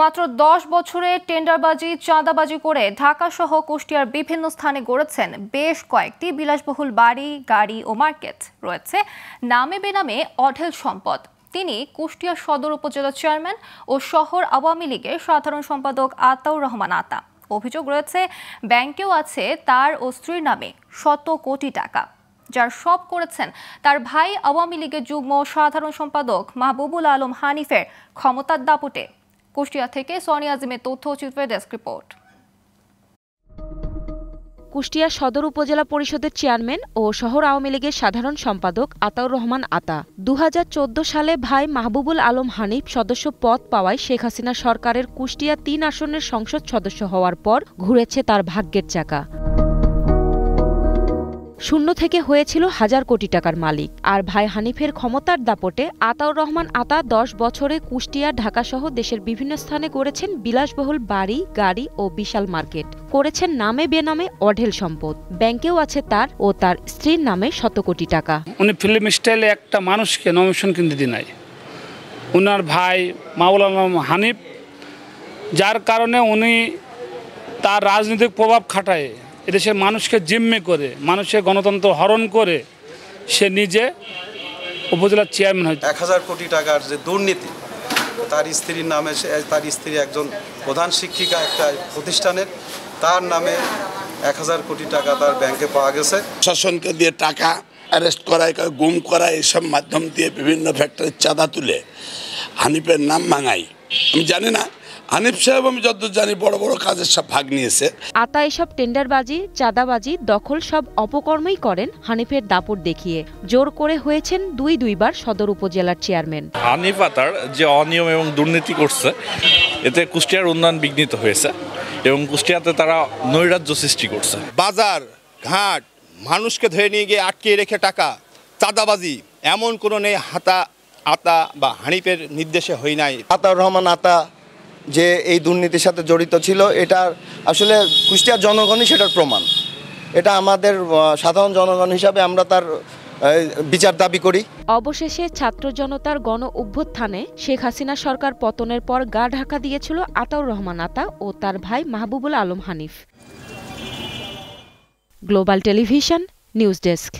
মাত্র দশ বছরে টেন্ডারবাজি চাঁদাবাজি করে ঢাকাসহ কুষ্টিয়ার বিভিন্ন স্থানে গড়েছেন বেশ কয়েকটি বিলাসবহুল বাড়ি গাড়ি ও মার্কেট রয়েছে নামে বেনামে অঢেল সম্পদ তিনি কুষ্টিয়া সদর উপজেলা চেয়ারম্যান ও শহর আওয়ামী লীগের সাধারণ সম্পাদক আতাউর রহমান আতা অভিযোগ রয়েছে ব্যাংকেও আছে তার ও স্ত্রীর নামে শত কোটি টাকা যার সব করেছেন তার ভাই আওয়ামী লীগের যুগ্ম সাধারণ সম্পাদক মাহবুবুল আলম হানিফের ক্ষমতার দাপটে কুষ্টিয়া থেকে সোনিয়া আজিমের তথ্যচিত্রের ডেস্ক রিপোর্ট কুষ্টিয়া সদর উপজেলা পরিষদের চেয়ারম্যান ও শহর আওয়ামী লীগের সাধারণ সম্পাদক আতাউর রহমান আতা দু সালে ভাই মাহবুবুল আলম হানিফ সদস্য পদ পাওয়ায় শেখ হাসিনা সরকারের কুষ্টিয়া তিন আসনের সংসদ সদস্য হওয়ার পর ঘুরেছে তার ভাগ্যের চাকা শূন্য থেকে হয়েছিল হাজার কোটি টাকার মালিক আর ভাই হানিফের ক্ষমতার দাপটে আতাউর রহমান আতা দশ বছরে কুষ্টিয়া ঢাকাসহ দেশের বিভিন্ন স্থানে করেছেন বিলাসবহুল বাড়ি গাড়ি ও বিশাল মার্কেট করেছেন নামে বেনামে অঢেল সম্পদ ব্যাংকেও আছে তার ও তার স্ত্রীর নামে শত কোটি টাকা উনি ফিল্ম স্টাইলে একটা মানুষকে নমিশন কিনতে দিন উনার ভাই মাওলানা হানিফ যার কারণে উনি তার রাজনৈতিক প্রভাব খাটায় এদেশের মানুষকে জিম্মে করে মানুষের গণতন্ত্র হরণ করে সে নিজে উপজেলার চেয়ারম্যান হয়েছে এক হাজার কোটি টাকার যে দুর্নীতি তার স্ত্রীর নামে তার স্ত্রী একজন প্রধান শিক্ষিকা একটা প্রতিষ্ঠানের তার নামে এক হাজার কোটি টাকা তার ব্যাংকে পাওয়া গেছে শাসনকে দিয়ে টাকা অ্যারেস্ট করায় গুম করা এইসব মাধ্যম দিয়ে বিভিন্ন ফ্যাক্টরির চাঁদা তুলে হানিফের নাম ভাঙায় আমি জানি না হানিফ সাহেব আমি যত জানি বড় বড় কাজের সব ভাগ নিয়েছে আতা এসব টেন্ডারবাজি চাঁদাবাজি দখল সব অপকর্মই করেন হানিফের দাপট দেখিয়ে জোর করে হয়েছেন দুই দুইবার সদর উপজেলার চেয়ারম্যান হানিফ আতার যে অনিয়ম এবং দুর্নীতি করছে এতে কুষ্টিয়ার উন্নয়ন বিঘ্নিত হয়েছে এবং কুষ্টিয়াতে তারা নৈরাজ্য সৃষ্টি করছে বাজার ঘাট মানুষকে ধরে নিয়ে গিয়ে আটকে রেখে টাকা চাঁদাবাজি এমন কোনো নেই হাতা আতা বা হানিফের নির্দেশে হই নাই আতাউর রহমান আতা যে এই দুর্নীতির সাথে জড়িত ছিল এটার আসলে কুষ্টিয়ার জনগণই সেটার প্রমাণ এটা আমাদের সাধারণ জনগণ হিসাবে আমরা তার বিচার দাবি করি অবশেষে ছাত্র জনতার গণ অভ্যুত্থানে শেখ হাসিনা সরকার পতনের পর গা ঢাকা দিয়েছিল আতাউর রহমান আতা ও তার ভাই Mahbubul Alam Hanif global television news desk